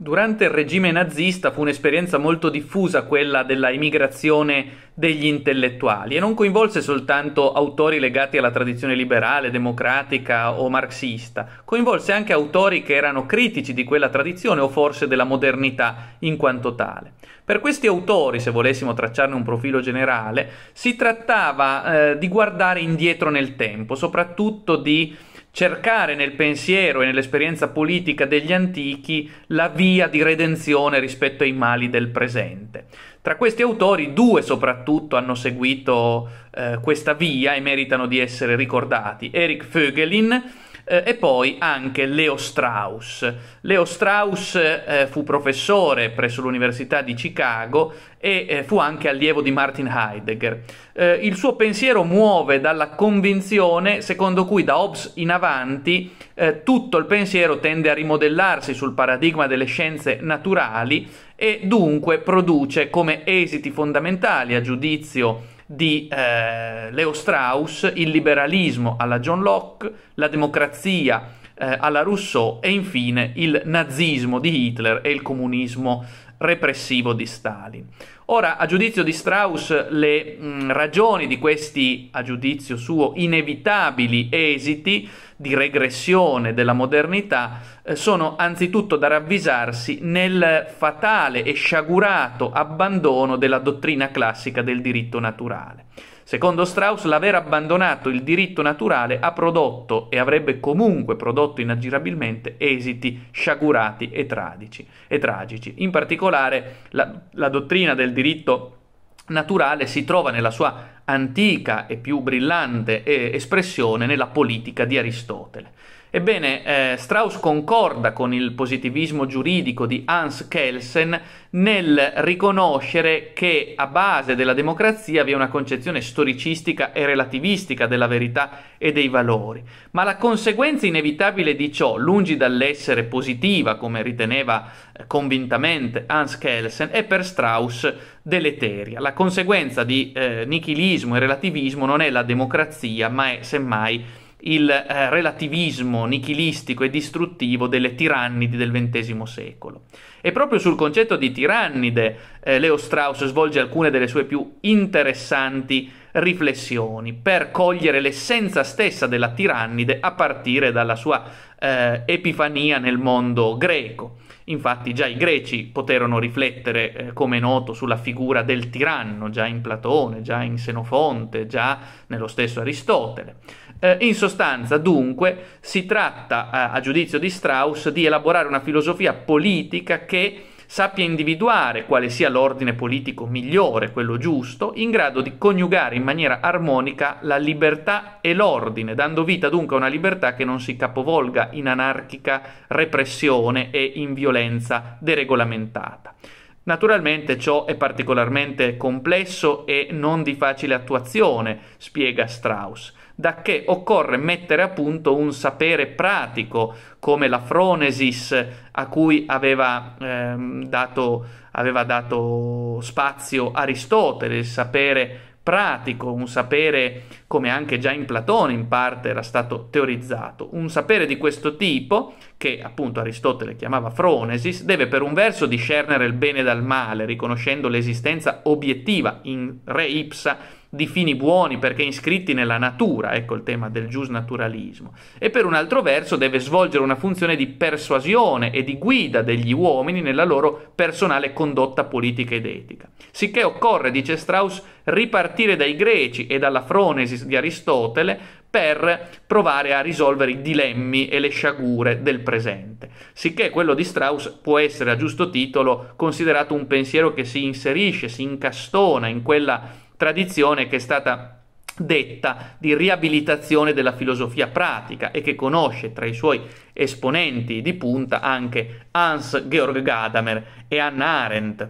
Durante il regime nazista fu un'esperienza molto diffusa quella della immigrazione degli intellettuali e non coinvolse soltanto autori legati alla tradizione liberale, democratica o marxista, coinvolse anche autori che erano critici di quella tradizione o forse della modernità in quanto tale. Per questi autori, se volessimo tracciarne un profilo generale, si trattava eh, di guardare indietro nel tempo, soprattutto di cercare nel pensiero e nell'esperienza politica degli antichi la via di redenzione rispetto ai mali del presente. Tra questi autori, due soprattutto hanno seguito eh, questa via e meritano di essere ricordati. Eric Fögelin, eh, e poi anche Leo Strauss. Leo Strauss eh, fu professore presso l'Università di Chicago e eh, fu anche allievo di Martin Heidegger. Eh, il suo pensiero muove dalla convinzione secondo cui da Hobbes in avanti eh, tutto il pensiero tende a rimodellarsi sul paradigma delle scienze naturali e dunque produce come esiti fondamentali a giudizio di eh, Leo Strauss, il liberalismo alla John Locke, la democrazia eh, alla Rousseau e infine il nazismo di Hitler e il comunismo repressivo di Stalin. Ora, a giudizio di Strauss, le mh, mm, ragioni di questi, a giudizio suo, inevitabili esiti di regressione della modernità eh, sono anzitutto da ravvisarsi nel fatale e sciagurato abbandono della dottrina classica del diritto naturale. Secondo Strauss, l'aver abbandonato il diritto naturale ha prodotto e avrebbe comunque prodotto inaggirabilmente esiti sciagurati e, tradici, e tragici. In particolare, la, la dottrina del diritto naturale si trova nella sua antica e più brillante eh, espressione nella politica di Aristotele. Ebbene, eh, Strauss concorda con il positivismo giuridico di Hans Kelsen nel riconoscere che a base della democrazia vi è una concezione storicistica e relativistica della verità e dei valori, ma la conseguenza inevitabile di ciò, lungi dall'essere positiva come riteneva eh, convintamente Hans Kelsen, è per Strauss deleteria. La conseguenza di eh, nichilismo e relativismo non è la democrazia, ma è semmai il eh, relativismo nichilistico e distruttivo delle tirannidi del XX secolo. E proprio sul concetto di tirannide eh, Leo Strauss svolge alcune delle sue più interessanti riflessioni per cogliere l'essenza stessa della tirannide a partire dalla sua eh, epifania nel mondo greco. Infatti già i greci poterono riflettere, eh, come è noto, sulla figura del tiranno, già in Platone, già in Senofonte, già nello stesso Aristotele. Eh, in sostanza, dunque, si tratta, eh, a giudizio di Strauss, di elaborare una filosofia politica che sappia individuare quale sia l'ordine politico migliore, quello giusto, in grado di coniugare in maniera armonica la libertà e l'ordine, dando vita dunque a una libertà che non si capovolga in anarchica repressione e in violenza deregolamentata. Naturalmente ciò è particolarmente complesso e non di facile attuazione, spiega Strauss da che occorre mettere a punto un sapere pratico come la fronesis a cui aveva, ehm, dato, aveva dato spazio Aristotele, il sapere pratico, un sapere come anche già in Platone in parte era stato teorizzato. Un sapere di questo tipo, che appunto Aristotele chiamava fronesis, deve per un verso discernere il bene dal male, riconoscendo l'esistenza obiettiva in re ipsa di fini buoni perché iscritti nella natura, ecco il tema del giusnaturalismo, e per un altro verso deve svolgere una funzione di persuasione e di guida degli uomini nella loro personale condotta politica ed etica. Sicché occorre, dice Strauss, ripartire dai greci e dalla Fronesis di Aristotele per provare a risolvere i dilemmi e le sciagure del presente. Sicché quello di Strauss può essere a giusto titolo considerato un pensiero che si inserisce, si incastona in quella tradizione che è stata detta di riabilitazione della filosofia pratica e che conosce tra i suoi esponenti di punta anche Hans Georg Gadamer e Anna Arendt.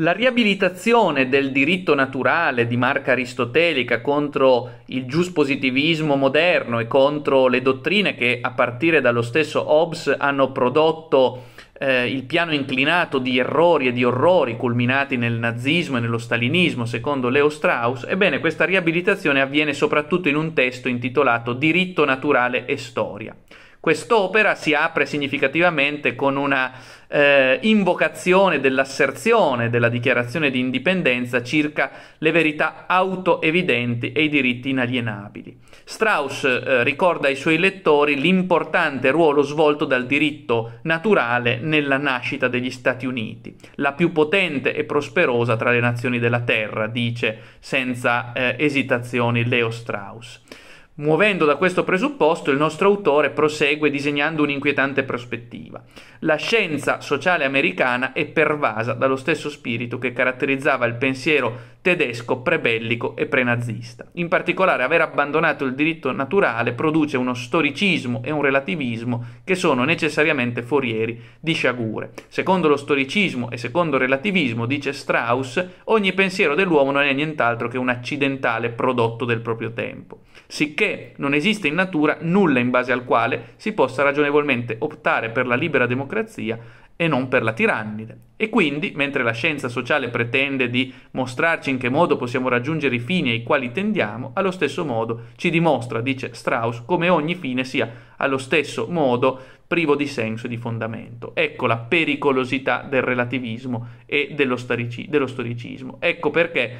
La riabilitazione del diritto naturale di marca aristotelica contro il giuspositivismo moderno e contro le dottrine che a partire dallo stesso Hobbes hanno prodotto eh, il piano inclinato di errori e di orrori culminati nel nazismo e nello stalinismo, secondo Leo Strauss, ebbene questa riabilitazione avviene soprattutto in un testo intitolato Diritto naturale e storia. Quest'opera si apre significativamente con una eh, invocazione dell'asserzione della dichiarazione di indipendenza circa le verità autoevidenti e i diritti inalienabili. Strauss eh, ricorda ai suoi lettori l'importante ruolo svolto dal diritto naturale nella nascita degli Stati Uniti, la più potente e prosperosa tra le nazioni della Terra, dice senza eh, esitazioni Leo Strauss. Muovendo da questo presupposto, il nostro autore prosegue disegnando un'inquietante prospettiva. La scienza sociale americana è pervasa dallo stesso spirito che caratterizzava il pensiero tedesco prebellico e prenazista. In particolare, aver abbandonato il diritto naturale produce uno storicismo e un relativismo che sono necessariamente forieri di sciagure. Secondo lo storicismo e secondo il relativismo, dice Strauss, ogni pensiero dell'uomo non è nient'altro che un accidentale prodotto del proprio tempo. Sicché poiché non esiste in natura nulla in base al quale si possa ragionevolmente optare per la libera democrazia e non per la tirannide. E quindi, mentre la scienza sociale pretende di mostrarci in che modo possiamo raggiungere i fini ai quali tendiamo, allo stesso modo ci dimostra, dice Strauss, come ogni fine sia allo stesso modo privo di senso e di fondamento. Ecco la pericolosità del relativismo e dello, storicismo. Ecco perché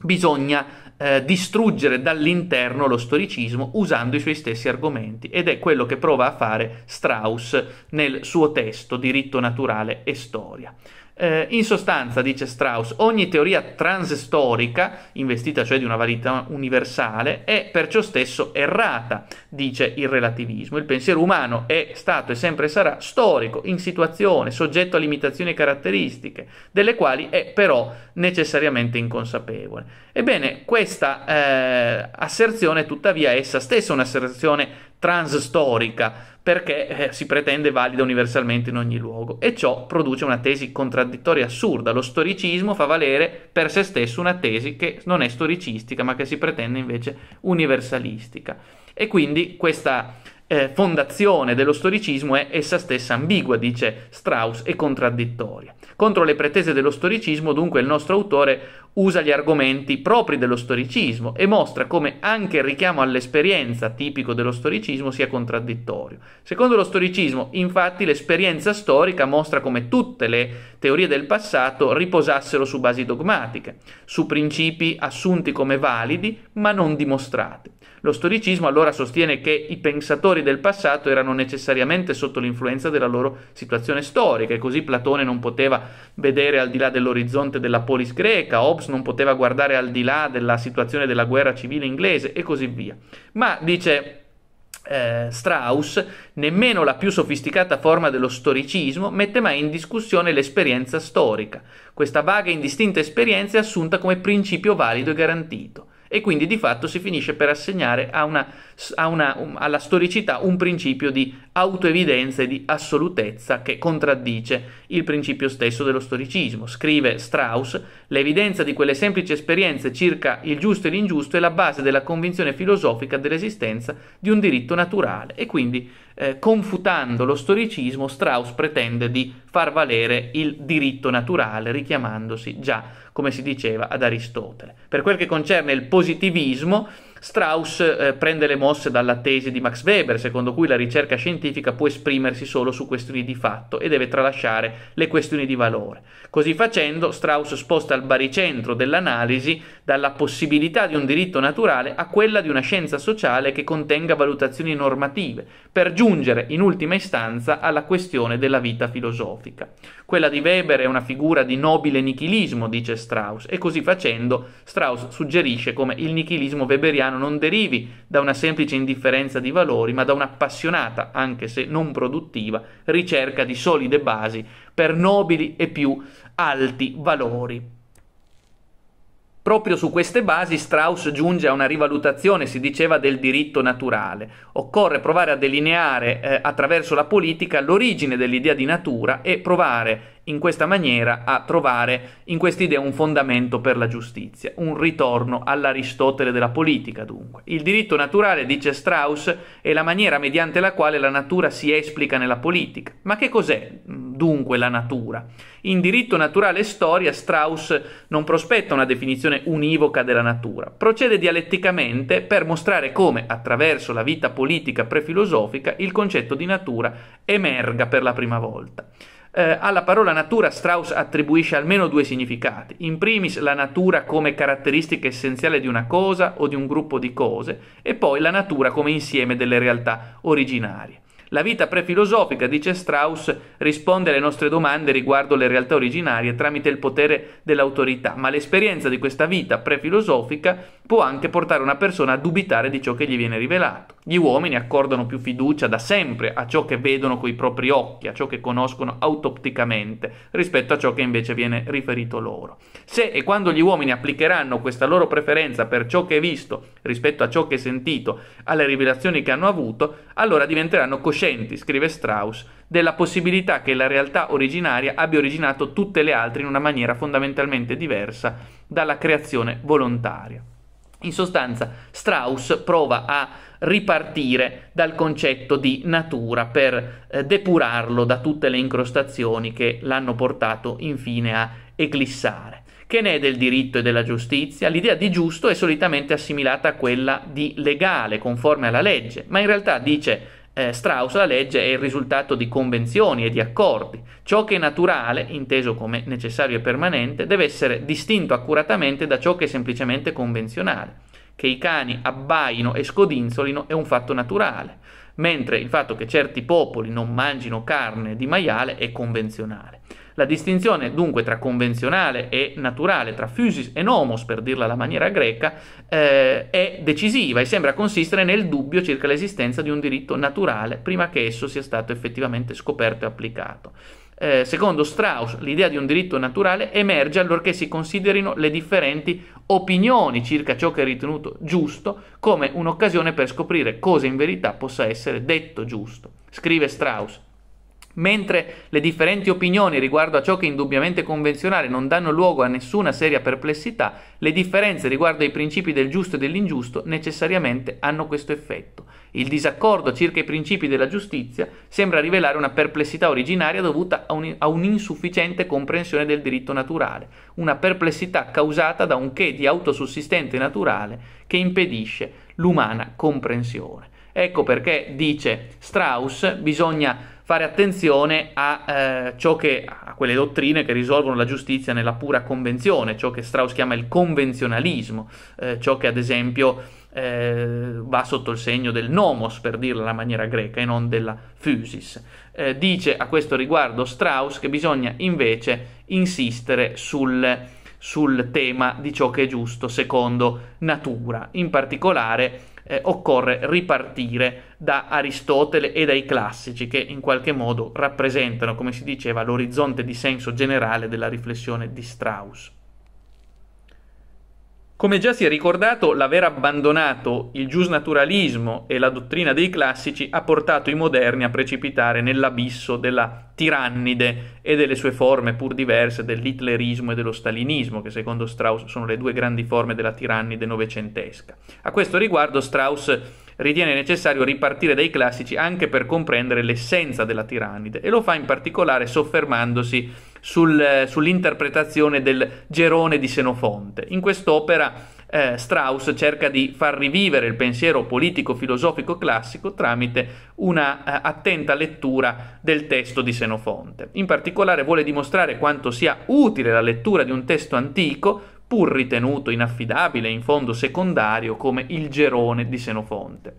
bisogna eh, distruggere dall'interno lo storicismo usando i suoi stessi argomenti ed è quello che prova a fare Strauss nel suo testo Diritto naturale e storia. Eh, in sostanza, dice Strauss, ogni teoria transestorica, investita cioè di una validità universale, è perciò stesso errata, dice il relativismo. Il pensiero umano è stato e sempre sarà storico, in situazione, soggetto a limitazioni caratteristiche, delle quali è però necessariamente inconsapevole. Ebbene, questa eh, asserzione, tuttavia, è essa stessa un'asserzione transstorica, perché eh, si pretende valida universalmente in ogni luogo, e ciò produce una tesi contraddittoria assurda. Lo storicismo fa valere per se stesso una tesi che non è storicistica, ma che si pretende invece universalistica. E quindi questa eh, fondazione dello storicismo è essa stessa ambigua, dice Strauss, e contraddittoria. Contro le pretese dello storicismo, dunque, il nostro autore usa gli argomenti propri dello storicismo e mostra come anche il richiamo all'esperienza tipico dello storicismo sia contraddittorio. Secondo lo storicismo, infatti, l'esperienza storica mostra come tutte le teorie del passato riposassero su basi dogmatiche, su principi assunti come validi ma non dimostrati. Lo storicismo allora sostiene che i pensatori del passato erano necessariamente sotto l'influenza della loro situazione storica e così Platone non poteva vedere al di là dell'orizzonte della polis greca, Hobbes non poteva guardare al di là della situazione della guerra civile inglese e così via. Ma dice eh, Strauss, nemmeno la più sofisticata forma dello storicismo mette mai in discussione l'esperienza storica. Questa vaga e indistinta esperienza è assunta come principio valido e garantito e quindi di fatto si finisce per assegnare a una, a una, um, alla storicità un principio di autoevidenza e di assolutezza che contraddice il principio stesso dello storicismo. Scrive Strauss, l'evidenza di quelle semplici esperienze circa il giusto e l'ingiusto è la base della convinzione filosofica dell'esistenza di un diritto naturale e quindi eh, confutando lo storicismo, Strauss pretende di far valere il diritto naturale, richiamandosi già, come si diceva, ad Aristotele. Per quel che concerne il positivismo, Strauss eh, prende le mosse dalla tesi di Max Weber, secondo cui la ricerca scientifica può esprimersi solo su questioni di fatto e deve tralasciare le questioni di valore. Così facendo, Strauss sposta il baricentro dell'analisi dalla possibilità di un diritto naturale a quella di una scienza sociale che contenga valutazioni normative, per giungere in ultima istanza alla questione della vita filosofica. Quella di Weber è una figura di nobile nichilismo, dice Strauss, e così facendo Strauss suggerisce come il nichilismo weberiano cristiano non derivi da una semplice indifferenza di valori, ma da un'appassionata, anche se non produttiva, ricerca di solide basi per nobili e più alti valori. Proprio su queste basi Strauss giunge a una rivalutazione, si diceva, del diritto naturale. Occorre provare a delineare eh, attraverso la politica l'origine dell'idea di natura e provare in questa maniera a trovare in quest'idea un fondamento per la giustizia, un ritorno all'Aristotele della politica dunque. Il diritto naturale, dice Strauss, è la maniera mediante la quale la natura si esplica nella politica. Ma che cos'è dunque la natura? In diritto naturale e storia Strauss non prospetta una definizione univoca della natura, procede dialetticamente per mostrare come, attraverso la vita politica prefilosofica, il concetto di natura emerga per la prima volta eh, alla parola natura Strauss attribuisce almeno due significati. In primis la natura come caratteristica essenziale di una cosa o di un gruppo di cose e poi la natura come insieme delle realtà originarie. La vita prefilosofica, dice Strauss, risponde alle nostre domande riguardo le realtà originarie tramite il potere dell'autorità, ma l'esperienza di questa vita prefilosofica può anche portare una persona a dubitare di ciò che gli viene rivelato. Gli uomini accordano più fiducia da sempre a ciò che vedono coi propri occhi, a ciò che conoscono autopticamente, rispetto a ciò che invece viene riferito loro. Se e quando gli uomini applicheranno questa loro preferenza per ciò che è visto rispetto a ciò che è sentito, alle rivelazioni che hanno avuto, allora diventeranno coscienti, scrive Strauss, della possibilità che la realtà originaria abbia originato tutte le altre in una maniera fondamentalmente diversa dalla creazione volontaria. In sostanza, Strauss prova a ripartire dal concetto di natura per eh, depurarlo da tutte le incrostazioni che l'hanno portato infine a eclissare. Che ne è del diritto e della giustizia? L'idea di giusto è solitamente assimilata a quella di legale, conforme alla legge, ma in realtà dice eh, Strauss la legge è il risultato di convenzioni e di accordi. Ciò che è naturale, inteso come necessario e permanente, deve essere distinto accuratamente da ciò che è semplicemente convenzionale. Che i cani abbaino e scodinzolino è un fatto naturale mentre il fatto che certi popoli non mangino carne di maiale è convenzionale. La distinzione dunque tra convenzionale e naturale, tra fusis e nomos, per dirla alla maniera greca, eh, è decisiva e sembra consistere nel dubbio circa l'esistenza di un diritto naturale prima che esso sia stato effettivamente scoperto e applicato eh, secondo Strauss, l'idea di un diritto naturale emerge allorché si considerino le differenti opinioni circa ciò che è ritenuto giusto come un'occasione per scoprire cosa in verità possa essere detto giusto. Scrive Strauss. Mentre le differenti opinioni riguardo a ciò che è indubbiamente convenzionale non danno luogo a nessuna seria perplessità, le differenze riguardo ai principi del giusto e dell'ingiusto necessariamente hanno questo effetto. Il disaccordo circa i principi della giustizia sembra rivelare una perplessità originaria dovuta a, un'insufficiente comprensione del diritto naturale, una perplessità causata da un che di autosussistente naturale che impedisce l'umana comprensione. Ecco perché, dice Strauss, bisogna fare attenzione a, eh, che, a quelle dottrine che risolvono la giustizia nella pura convenzione, ciò che Strauss chiama il convenzionalismo, eh, ciò che ad esempio eh, va sotto il segno del nomos, per dirla alla maniera greca, e non della physis. Eh, dice a questo riguardo Strauss che bisogna invece insistere sul, sul tema di ciò che è giusto secondo natura, in particolare eh, occorre ripartire da Aristotele e dai classici che in qualche modo rappresentano, come si diceva, l'orizzonte di senso generale della riflessione di Strauss. Come già si è ricordato, l'aver abbandonato il giusnaturalismo e la dottrina dei classici ha portato i moderni a precipitare nell'abisso della tirannide e delle sue forme pur diverse dell'hitlerismo e dello stalinismo, che secondo Strauss sono le due grandi forme della tirannide novecentesca. A questo riguardo Strauss ritiene necessario ripartire dai classici anche per comprendere l'essenza della tirannide e lo fa in particolare soffermandosi sul, sull'interpretazione del Gerone di Senofonte. In quest'opera eh, Strauss cerca di far rivivere il pensiero politico-filosofico classico tramite una eh, attenta lettura del testo di Senofonte. In particolare vuole dimostrare quanto sia utile la lettura di un testo antico, pur ritenuto inaffidabile e in fondo secondario come il Gerone di Senofonte.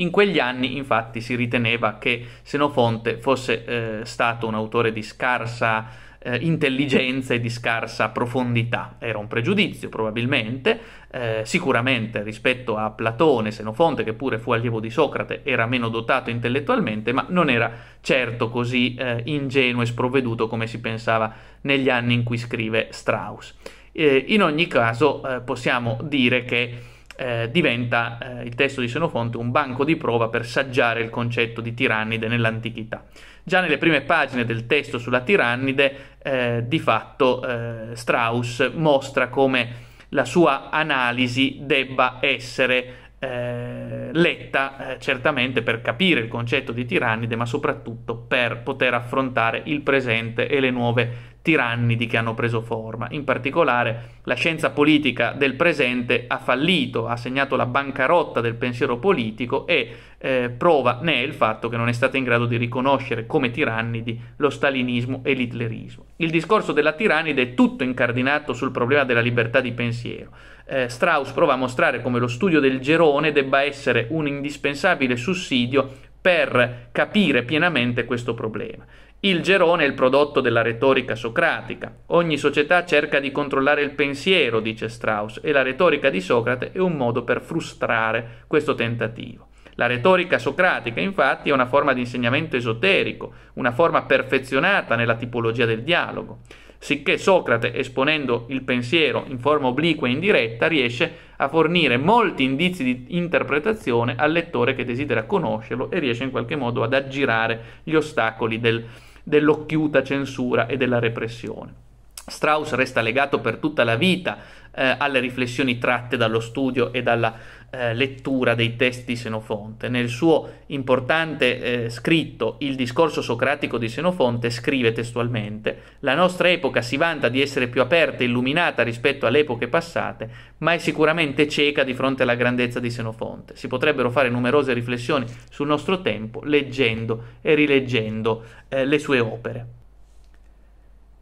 In quegli anni infatti si riteneva che Senofonte fosse eh, stato un autore di scarsa eh, intelligenza e di scarsa profondità. Era un pregiudizio probabilmente, eh, sicuramente rispetto a Platone, Senofonte, che pure fu allievo di Socrate, era meno dotato intellettualmente, ma non era certo così eh, ingenuo e sprovveduto come si pensava negli anni in cui scrive Strauss. Eh, in ogni caso eh, possiamo dire che eh, diventa eh, il testo di Senofonte un banco di prova per saggiare il concetto di tirannide nell'antichità. Già nelle prime pagine del testo sulla tirannide, eh, di fatto eh, Strauss mostra come la sua analisi debba essere eh, letta eh, certamente per capire il concetto di tirannide, ma soprattutto per poter affrontare il presente e le nuove tirannidi che hanno preso forma. In particolare, la scienza politica del presente ha fallito, ha segnato la bancarotta del pensiero politico e eh, prova ne è il fatto che non è stata in grado di riconoscere come tirannidi lo stalinismo e l'hitlerismo. Il discorso della tirannide è tutto incardinato sul problema della libertà di pensiero eh, Strauss prova a mostrare come lo studio del gerone debba essere un indispensabile sussidio per capire pienamente questo problema. Il gerone è il prodotto della retorica socratica. Ogni società cerca di controllare il pensiero, dice Strauss, e la retorica di Socrate è un modo per frustrare questo tentativo. La retorica socratica, infatti, è una forma di insegnamento esoterico, una forma perfezionata nella tipologia del dialogo sicché Socrate, esponendo il pensiero in forma obliqua e indiretta, riesce a fornire molti indizi di interpretazione al lettore che desidera conoscerlo e riesce in qualche modo ad aggirare gli ostacoli del, dell'occhiuta censura e della repressione. Strauss resta legato per tutta la vita eh, alle riflessioni tratte dallo studio e dalla eh, lettura dei testi di Senofonte. Nel suo importante eh, scritto Il discorso socratico di Senofonte scrive testualmente La nostra epoca si vanta di essere più aperta e illuminata rispetto alle epoche passate, ma è sicuramente cieca di fronte alla grandezza di Senofonte. Si potrebbero fare numerose riflessioni sul nostro tempo leggendo e rileggendo eh, le sue opere.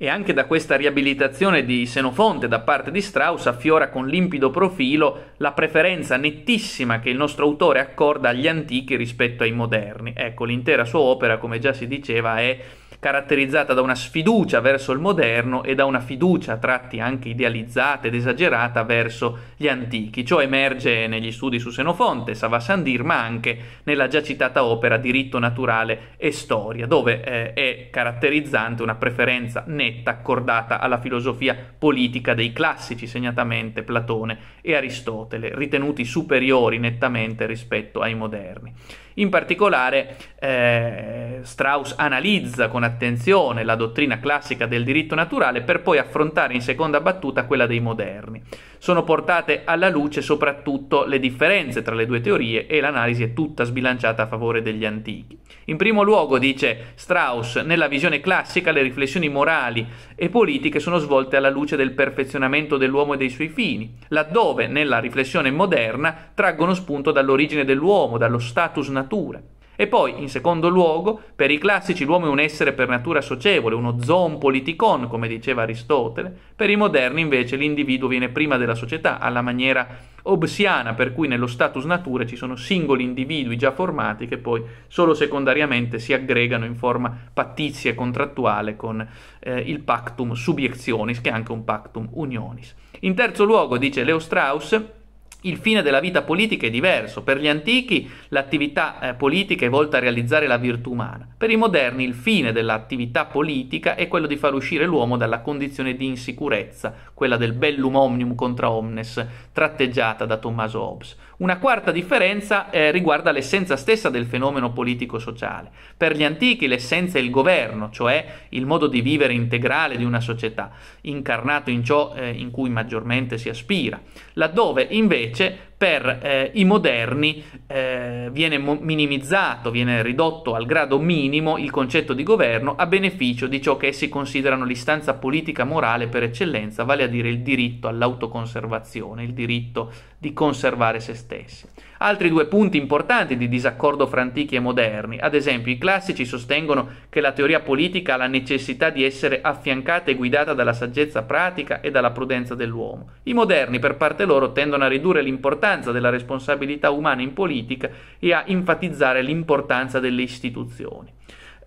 E anche da questa riabilitazione di Senofonte da parte di Strauss affiora con limpido profilo la preferenza nettissima che il nostro autore accorda agli antichi rispetto ai moderni. Ecco, l'intera sua opera, come già si diceva, è caratterizzata da una sfiducia verso il moderno e da una fiducia a tratti anche idealizzata ed esagerata verso gli antichi. Ciò emerge negli studi su Senofonte, Savasandir, ma anche nella già citata opera Diritto naturale e storia, dove eh, è caratterizzante una preferenza netta accordata alla filosofia politica dei classici, segnatamente Platone e Aristotele, ritenuti superiori nettamente rispetto ai moderni. In particolare eh, Strauss analizza con attenzione la dottrina classica del diritto naturale per poi affrontare in seconda battuta quella dei moderni sono portate alla luce soprattutto le differenze tra le due teorie e l'analisi è tutta sbilanciata a favore degli antichi. In primo luogo, dice Strauss, nella visione classica le riflessioni morali e politiche sono svolte alla luce del perfezionamento dell'uomo e dei suoi fini, laddove nella riflessione moderna traggono spunto dall'origine dell'uomo, dallo status natura. E poi, in secondo luogo, per i classici l'uomo è un essere per natura socievole, uno zoon politicon, come diceva Aristotele, per i moderni invece l'individuo viene prima della società, alla maniera obsiana, per cui nello status natura ci sono singoli individui già formati che poi solo secondariamente si aggregano in forma pattizia e contrattuale con eh, il pactum subiectionis, che è anche un pactum unionis. In terzo luogo, dice Leo Strauss, il fine della vita politica è diverso, per gli antichi l'attività eh, politica è volta a realizzare la virtù umana, per i moderni il fine dell'attività politica è quello di far uscire l'uomo dalla condizione di insicurezza, quella del bellum omnium contra omnes, tratteggiata da Tommaso Hobbes. Una quarta differenza eh, riguarda l'essenza stessa del fenomeno politico-sociale. Per gli antichi l'essenza è il governo, cioè il modo di vivere integrale di una società, incarnato in ciò eh, in cui maggiormente si aspira, laddove invece per eh, i moderni eh, viene mo- minimizzato, viene ridotto al grado minimo il concetto di governo a beneficio di ciò che essi considerano l'istanza politica morale per eccellenza, vale a dire il diritto all'autoconservazione, il diritto di conservare se stessi. Altri due punti importanti di disaccordo fra antichi e moderni, ad esempio i classici sostengono che la teoria politica ha la necessità di essere affiancata e guidata dalla saggezza pratica e dalla prudenza dell'uomo. I moderni per parte loro tendono a ridurre l'importanza della responsabilità umana in politica e a enfatizzare l'importanza delle istituzioni.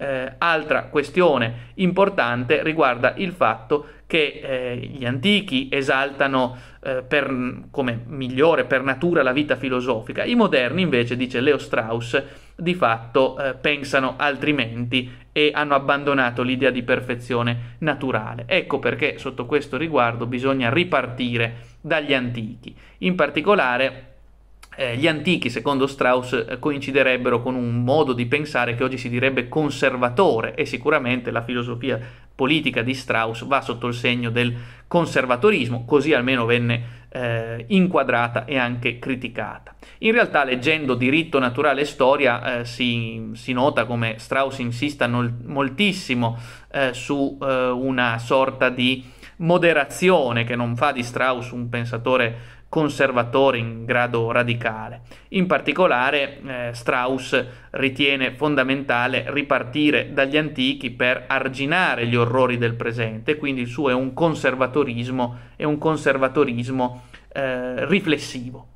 Eh, altra questione importante riguarda il fatto che eh, gli antichi esaltano eh, per, come migliore per natura la vita filosofica, i moderni invece, dice Leo Strauss, di fatto eh, pensano altrimenti e hanno abbandonato l'idea di perfezione naturale. Ecco perché sotto questo riguardo bisogna ripartire dagli antichi, in particolare eh, gli antichi, secondo Strauss, eh, coinciderebbero con un modo di pensare che oggi si direbbe conservatore e sicuramente la filosofia politica di Strauss va sotto il segno del conservatorismo, così almeno venne eh, inquadrata e anche criticata. In realtà leggendo diritto naturale e storia eh, si, si, nota come Strauss insista nol, moltissimo eh, su una sorta di moderazione che non fa di Strauss un pensatore conservatore in grado radicale. In particolare eh, Strauss ritiene fondamentale ripartire dagli antichi per arginare gli orrori del presente, quindi il suo è un conservatorismo, è un conservatorismo eh, riflessivo.